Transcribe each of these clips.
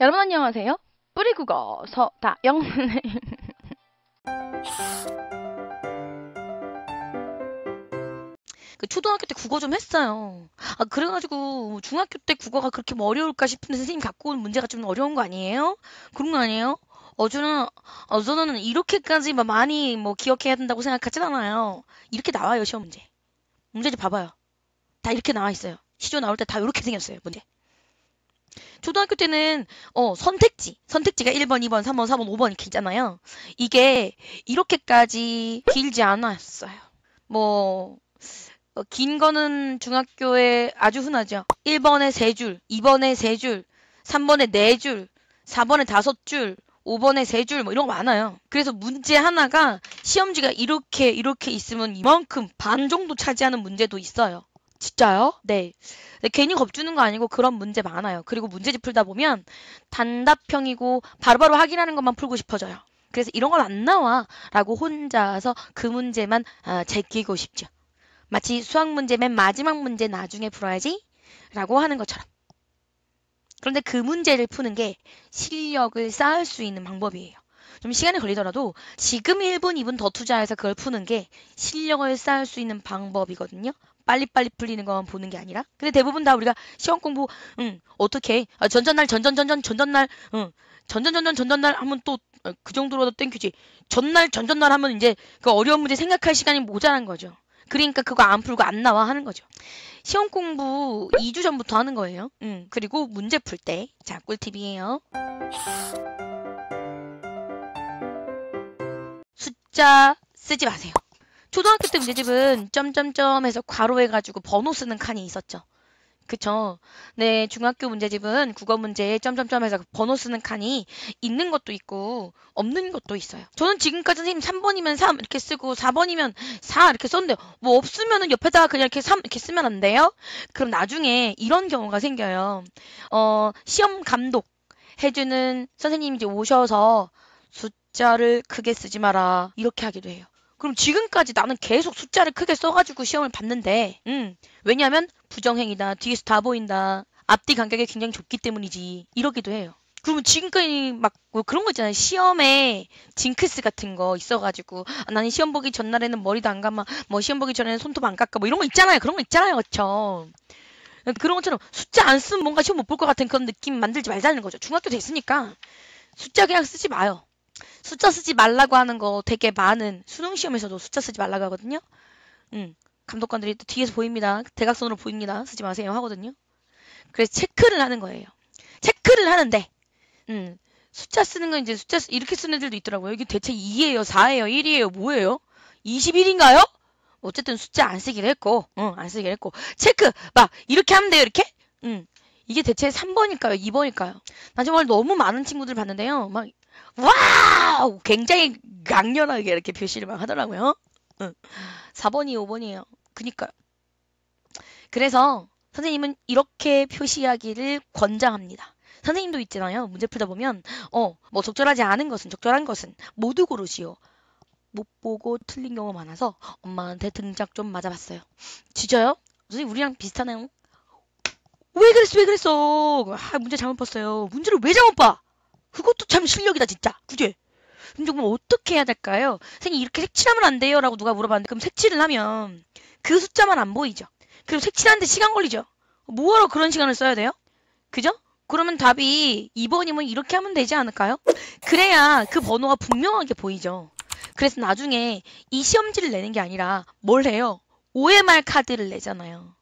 여러분 안녕하세요. 뿌리국어 서다 영선생 그 초등학교 때 국어 좀 했어요. 아, 그래가지고 뭐 중학교 때 국어가 그렇게 뭐 어려울까 싶은데 선생님 갖고 온 문제가 좀 어려운 거 아니에요? 그런 거 아니에요? 어, 저는, 어, 저는 이렇게까지 많이 뭐 기억해야 된다고 생각하진 않아요. 이렇게 나와요, 시험 문제. 문제집 봐봐요. 다 이렇게 나와 있어요. 시조 나올 때 다 이렇게 생겼어요, 문제. 초등학교 때는 어 선택지, 선택지가 1번, 2번, 3번, 4번, 5번 이렇게 있잖아요. 이게 이렇게까지 길지 않았어요. 뭐, 어, 긴 거는 중학교에 아주 흔하죠. 1번에 3줄, 2번에 3줄, 3번에 4줄, 4번에 5줄, 5번에 3줄 뭐 이런 거 많아요. 그래서 문제 하나가 시험지가 이렇게 이렇게 있으면 이만큼 반 정도 차지하는 문제도 있어요. 진짜요? 네. 괜히 겁주는 거 아니고 그런 문제 많아요. 그리고 문제집 풀다 보면 단답형이고 바로바로 확인하는 것만 풀고 싶어져요. 그래서 이런 건 안 나와 라고 혼자서 그 문제만 아, 제끼고 싶죠. 마치 수학 문제 맨 마지막 문제 나중에 풀어야지 라고 하는 것처럼. 그런데 그 문제를 푸는 게 실력을 쌓을 수 있는 방법이에요. 좀 시간이 걸리더라도 지금 1분, 2분 더 투자해서 그걸 푸는 게 실력을 쌓을 수 있는 방법이거든요. 빨리빨리 풀리는 것만 보는 게 아니라 근데 대부분 다 우리가 시험 공부 응 어떻게 아, 전전날 전전전전 전전날 응 전전전전 전전날 하면 또그 어, 정도로도 땡큐지 전날 전전날 하면 이제 그 어려운 문제 생각할 시간이 모자란 거죠 그러니까 그거 안 풀고 안 나와 하는 거죠 시험 공부 2주 전부터 하는 거예요 응 그리고 문제 풀 때 자 꿀팁이에요 숫자 쓰지 마세요 초등학교 때 문제집은 점점점 해서 괄호 해가지고 번호 쓰는 칸이 있었죠. 그쵸. 네, 중학교 문제집은 국어 문제에 점점점 해서 번호 쓰는 칸이 있는 것도 있고 없는 것도 있어요. 저는 지금까지 선생님 3번이면 3 이렇게 쓰고 4번이면 4 이렇게 썼는데 뭐 없으면은 옆에다가 그냥 이렇게 3 이렇게 쓰면 안 돼요? 그럼 나중에 이런 경우가 생겨요. 어, 시험 감독 해주는 선생님이 이제 오셔서 숫자를 크게 쓰지 마라 이렇게 하기도 해요. 그럼 지금까지 나는 계속 숫자를 크게 써가지고 시험을 봤는데 음 왜냐면 부정행이다 뒤에서 다 보인다 앞뒤 간격이 굉장히 좁기 때문이지 이러기도 해요 그러면 지금까지 막 뭐 그런 거 있잖아요 시험에 징크스 같은 거 있어가지고 아, 나는 시험 보기 전날에는 머리도 안 감아 뭐 시험 보기 전에는 손톱 안 깎아 뭐 이런 거 있잖아요 그런 거 있잖아요 그쵸 그런 것처럼 숫자 안 쓰면 뭔가 시험 못 볼 것 같은 그런 느낌 만들지 말자는 거죠 중학교 됐으니까 숫자 그냥 쓰지 마요 숫자 쓰지 말라고 하는 거 되게 많은 수능 시험에서도 숫자 쓰지 말라고 하거든요. 음, 감독관들이 또 뒤에서 보입니다. 대각선으로 보입니다. 쓰지 마세요 하거든요. 그래서 체크를 하는 거예요. 체크를 하는데 음, 숫자 쓰는 건 이제 숫자 이렇게 쓰는 애들도 있더라고요. 이게 대체 2예요, 4예요, 1이에요, 뭐예요? 21인가요? 어쨌든 숫자 안 쓰기로 했고, 응, 어, 안 쓰기로 했고. 체크! 막, 이렇게 하면 돼요, 이렇게? 응. 음, 이게 대체 3번일까요? 2번일까요? 나 정말 너무 많은 친구들 봤는데요. 막, 와우! 굉장히 강렬하게 이렇게 표시를 막 하더라고요. 응. 4번이 5번이에요. 그니까요. 그래서 선생님은 이렇게 표시하기를 권장합니다. 선생님도 있잖아요. 문제 풀다 보면 어, 뭐 적절하지 않은 것은 적절한 것은 모두 고르시오. 못 보고 틀린 경우 많아서 엄마한테 등짝 좀 맞아봤어요. 지져요 선생님 우리랑 비슷하네요. 왜 그랬어 왜 그랬어 아 문제 잘못 봤어요 문제를 왜 잘못 봐 그것도 참 실력이다 진짜. 그지? 그럼 어떻게 해야 될까요? 선생님 이렇게 색칠하면 안 돼요 라고 누가 물어봤는데 그럼 색칠을 하면 그 숫자만 안 보이죠. 그리고 색칠하는데 시간 걸리죠. 뭐하러 그런 시간을 써야 돼요? 그죠? 그러면 답이 2번이면 이렇게 하면 되지 않을까요? 그래야 그 번호가 분명하게 보이죠. 그래서 나중에 이 시험지를 내는 게 아니라 뭘 해요? OMR 카드를 내잖아요.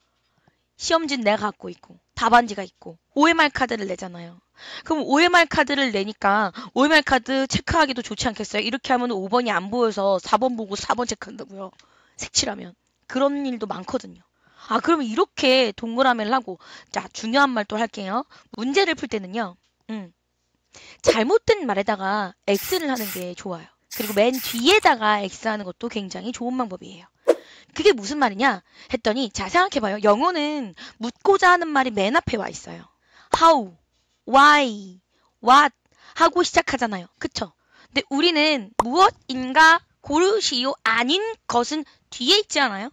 시험지는 내가 갖고 있고 답안지가 있고 OMR 카드를 내잖아요. 그럼 OMR 카드를 내니까 OMR 카드 체크하기도 좋지 않겠어요? 이렇게 하면 5번이 안 보여서 4번 보고 4번 체크한다고요. 색칠하면 그런 일도 많거든요. 아 그러면 이렇게 동그라미를 하고 자 중요한 말 또 할게요. 문제를 풀 때는요. 음, 잘못된 말에다가 X를 하는 게 좋아요. 그리고 맨 뒤에다가 X 하는 것도 굉장히 좋은 방법이에요. 그게 무슨 말이냐 했더니 자 생각해봐요. 영어는 묻고자 하는 말이 맨 앞에 와 있어요. How, why, what 하고 시작하잖아요. 그쵸? 근데 우리는 무엇인가 고르시오 아닌 것은 뒤에 있지 않아요?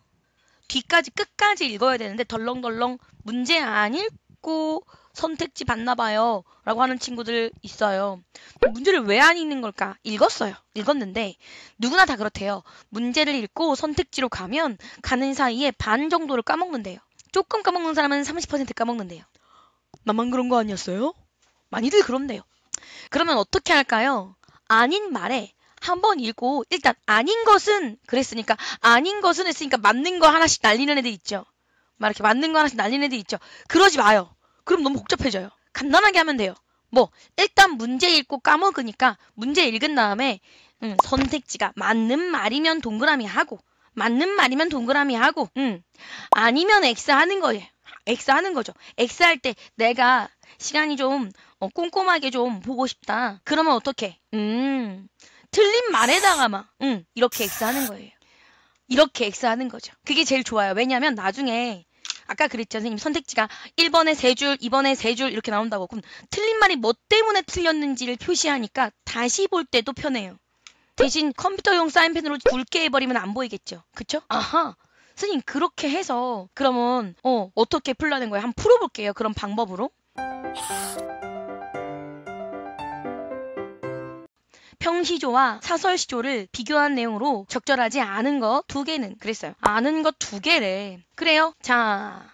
뒤까지 끝까지 읽어야 되는데 덜렁덜렁 문제 아닐 자꾸 선택지 받나 봐요. 라고 하는 친구들 있어요. 문제를 왜 안 읽는 걸까? 읽었어요. 읽었는데 누구나 다 그렇대요. 문제를 읽고 선택지로 가면 가는 사이에 반 정도를 까먹는데요. 조금 까먹는 사람은 30% 까먹는데요. 나만 그런 거 아니었어요? 많이들 그런데요. 그러면 어떻게 할까요? 아닌 말에 한번 읽고 일단 아닌 것은 그랬으니까 아닌 것은 했으니까 맞는 거 하나씩 날리는 애들 있죠. 막 이렇게 맞는 거 하나씩 날리는 애들 있죠. 그러지 마요. 그럼 너무 복잡해져요. 간단하게 하면 돼요. 뭐 일단 문제 읽고 까먹으니까 문제 읽은 다음에 음, 선택지가 맞는 말이면 동그라미 하고 맞는 말이면 동그라미 하고 음, 아니면 X 하는 거예요. X 하는 거죠. X 할 때 내가 시간이 좀 어, 꼼꼼하게 좀 보고 싶다. 그러면 어떻게? 음 틀린 말에다가 막 음, 이렇게 X 하는 거예요. 이렇게 X 하는 거죠. 그게 제일 좋아요. 왜냐하면 나중에 아까 그랬죠 선생님 선택지가 1번에 3줄, 2번에 3줄 이렇게 나온다고 그럼 틀린 말이 뭐 때문에 틀렸는지를 표시하니까 다시 볼 때도 편해요. 대신 컴퓨터용 사인펜으로 굵게 해버리면 안 보이겠죠. 그쵸? 아하. 선생님 그렇게 해서 그러면 어, 어떻게 풀라는 거예요? 한번 풀어볼게요. 그런 방법으로. 평시조와 사설시조를 비교한 내용으로 적절하지 않은 거 두 개는 그랬어요. 아는 것 두 개래. 그래요? 자,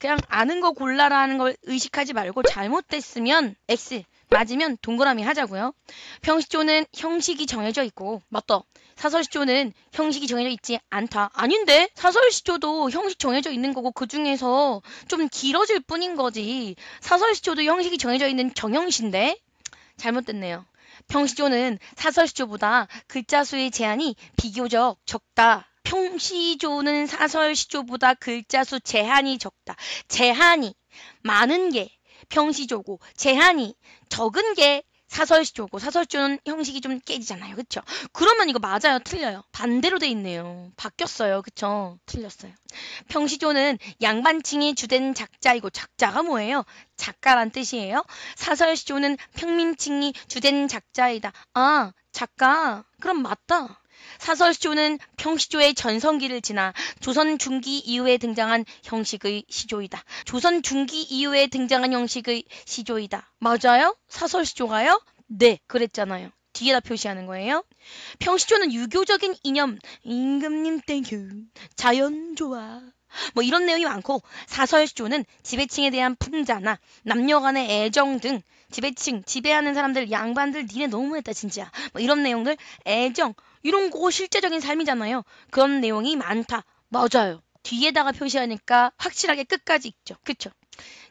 그냥 아는 거 골라라는 걸 의식하지 말고 잘못됐으면 X, 맞으면 동그라미 하자고요. 평시조는 형식이 정해져 있고 맞다. 사설시조는 형식이 정해져 있지 않다. 아닌데 사설시조도 형식 정해져 있는 거고 그 중에서 좀 길어질 뿐인 거지. 사설시조도 형식이 정해져 있는 정형시인데 잘못됐네요. 평시조는 사설시조보다 글자 수의 제한이 비교적 적다. 평시조는 사설시조보다 글자 수 제한이 적다. 제한이 많은 게 평시조고 제한이 적은 게 사설시조고 사설조는 시 형식이 좀 깨지잖아요. 그쵸? 그러면 이거 맞아요. 틀려요. 반대로 돼 있네요. 바뀌었어요. 그쵸? 틀렸어요. 평시조는 양반칭이 주된 작자이고 작자가 뭐예요? 작가란 뜻이에요. 사설시조는 평민칭이 주된 작자이다. 아, 작가. 그럼 맞다. 사설시조는 평시조의 전성기를 지나 조선 중기 이후에 등장한 형식의 시조이다. 조선 중기 이후에 등장한 형식의 시조이다. 맞아요? 사설시조가요? 네, 그랬잖아요. 뒤에다 표시하는 거예요. 평시조는 유교적인 이념, 임금님 땡큐, 자연 좋아, 뭐 이런 내용이 많고 사설시조는 지배층에 대한 풍자나 남녀 간의 애정 등 지배층, 지배하는 사람들, 양반들 니네 너무했다 진짜 뭐 이런 내용들 애정, 이런 거 실제적인 삶이잖아요. 그런 내용이 많다. 맞아요. 뒤에다가 표시하니까 확실하게 끝까지 읽죠. 그쵸?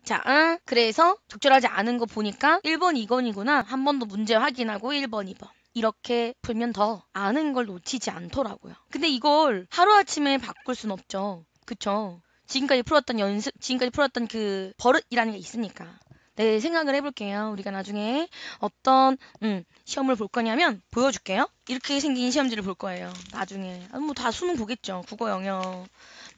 자, 응? 그래서 적절하지 않은 거 보니까 1번, 2번이구나. 한 번 더 문제 확인하고 1번, 2번. 이렇게 풀면 더 아는 걸 놓치지 않더라고요. 근데 이걸 하루아침에 바꿀 순 없죠. 그쵸? 지금까지 풀었던 연습, 지금까지 풀었던 그 버릇이라는 게 있으니까. 네, 생각을 해볼게요. 우리가 나중에 어떤 음, 시험을 볼 거냐면 보여줄게요. 이렇게 생긴 시험지를 볼 거예요. 나중에. 아, 뭐다 수능 보겠죠. 국어 영역.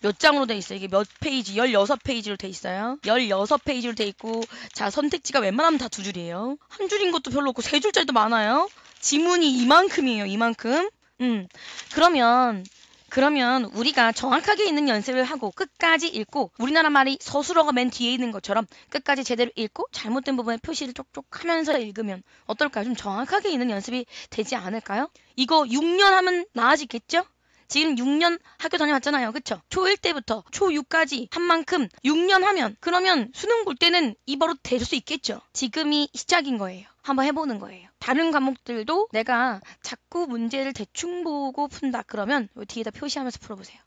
몇 장으로 돼 있어요? 이게 몇 페이지? 16페이지로 돼 있어요. 16페이지로 돼 있고 자, 선택지가 웬만하면 다 두 줄이에요. 한 줄인 것도 별로 없고 세 줄짜리도 많아요. 지문이 이만큼이에요. 이만큼. 음. 그러면 그러면 우리가 정확하게 있는 연습을 하고 끝까지 읽고 우리나라 말이 서술어가 맨 뒤에 있는 것처럼 끝까지 제대로 읽고 잘못된 부분에 표시를 쪽쪽 하면서 읽으면 어떨까요? 좀 정확하게 있는 연습이 되지 않을까요? 이거 6년 하면 나아지겠죠? 지금 6년 학교 다녀왔잖아요. 그쵸? 초1 때부터 초6까지 한 만큼 6년 하면 그러면 수능 볼 때는 이어로될수 있겠죠. 지금이 시작인 거예요. 한번 해보는 거예요. 다른 과목들도 내가 자꾸 문제를 대충 보고 푼다 그러면 뒤에다 표시하면서 풀어보세요.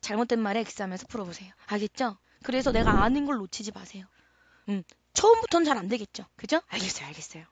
잘못된 말에 사하면서 풀어보세요. 알겠죠? 그래서 내가 아는 걸 놓치지 마세요. 음, 처음부터는 잘 안 되겠죠. 그죠? 알겠어요, 알겠어요.